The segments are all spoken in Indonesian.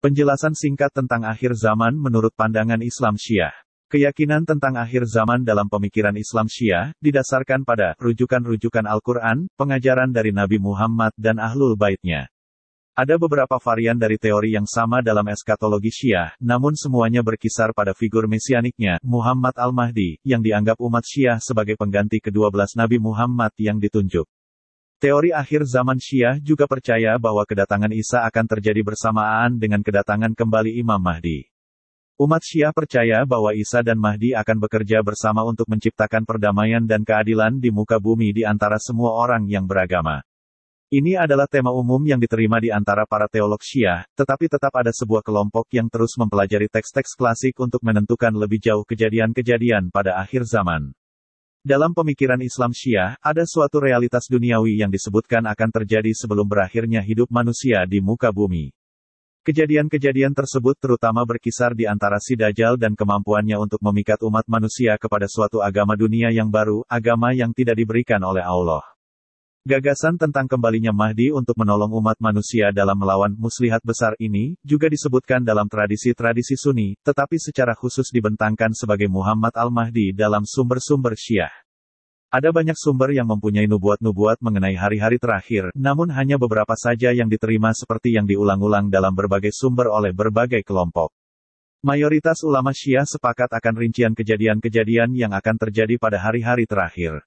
Penjelasan singkat tentang akhir zaman menurut pandangan Islam Syiah. Keyakinan tentang akhir zaman dalam pemikiran Islam Syiah didasarkan pada rujukan-rujukan Al-Quran, pengajaran dari Nabi Muhammad dan Ahlul Baitnya. Ada beberapa varian dari teori yang sama dalam eskatologi Syiah, namun semuanya berkisar pada figur mesianiknya, Muhammad Al-Mahdi, yang dianggap umat Syiah sebagai pengganti ke-12 Nabi Muhammad yang ditunjuk. Teori akhir zaman Syiah juga percaya bahwa kedatangan Isa akan terjadi bersamaan dengan kedatangan kembali Imam Mahdi. Umat Syiah percaya bahwa Isa dan Mahdi akan bekerja bersama untuk menciptakan perdamaian dan keadilan di muka bumi di antara semua orang yang beragama. Ini adalah tema umum yang diterima di antara para teolog Syiah, tetapi tetap ada sebuah kelompok yang terus mempelajari teks-teks klasik untuk menentukan lebih jauh kejadian-kejadian pada akhir zaman. Dalam pemikiran Islam Syiah, ada suatu realitas duniawi yang disebutkan akan terjadi sebelum berakhirnya hidup manusia di muka bumi. Kejadian-kejadian tersebut terutama berkisar di antara si Dajjal dan kemampuannya untuk memikat umat manusia kepada suatu agama dunia yang baru, agama yang tidak diberikan oleh Allah. Gagasan tentang kembalinya Mahdi untuk menolong umat manusia dalam melawan muslihat besar ini, juga disebutkan dalam tradisi-tradisi Sunni, tetapi secara khusus dibentangkan sebagai Muhammad al-Mahdi dalam sumber-sumber Syiah. Ada banyak sumber yang mempunyai nubuat-nubuat mengenai hari-hari terakhir, namun hanya beberapa saja yang diterima seperti yang diulang-ulang dalam berbagai sumber oleh berbagai kelompok. Mayoritas ulama Syiah sepakat akan rincian kejadian-kejadian yang akan terjadi pada hari-hari terakhir.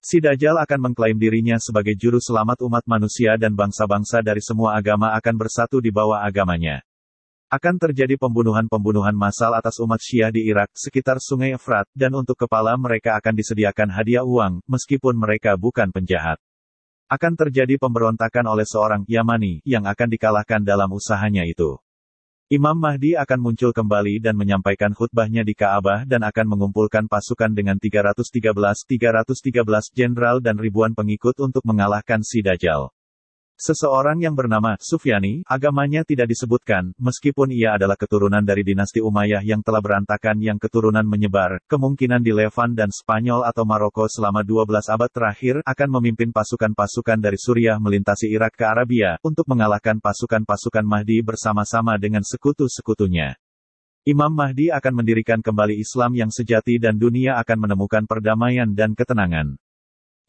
Si Dajjal akan mengklaim dirinya sebagai juru selamat umat manusia dan bangsa-bangsa dari semua agama akan bersatu di bawah agamanya. Akan terjadi pembunuhan-pembunuhan massal atas umat Syiah di Irak, sekitar Sungai Efrat, dan untuk kepala mereka akan disediakan hadiah uang, meskipun mereka bukan penjahat. Akan terjadi pemberontakan oleh seorang Yamani, yang akan dikalahkan dalam usahanya itu. Imam Mahdi akan muncul kembali dan menyampaikan khutbahnya di Kaabah dan akan mengumpulkan pasukan dengan 313-313 jenderal dan ribuan pengikut untuk mengalahkan si Dajjal. Seseorang yang bernama Sufyani, agamanya tidak disebutkan, meskipun ia adalah keturunan dari dinasti Umayyah yang telah berantakan yang keturunan menyebar, kemungkinan di Levan dan Spanyol atau Maroko selama 12 abad terakhir, akan memimpin pasukan-pasukan dari Suriah melintasi Irak ke Arabia, untuk mengalahkan pasukan-pasukan Mahdi bersama-sama dengan sekutu-sekutunya. Imam Mahdi akan mendirikan kembali Islam yang sejati dan dunia akan menemukan perdamaian dan ketenangan.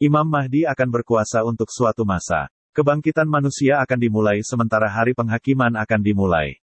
Imam Mahdi akan berkuasa untuk suatu masa. Kebangkitan manusia akan dimulai sementara hari penghakiman akan dimulai.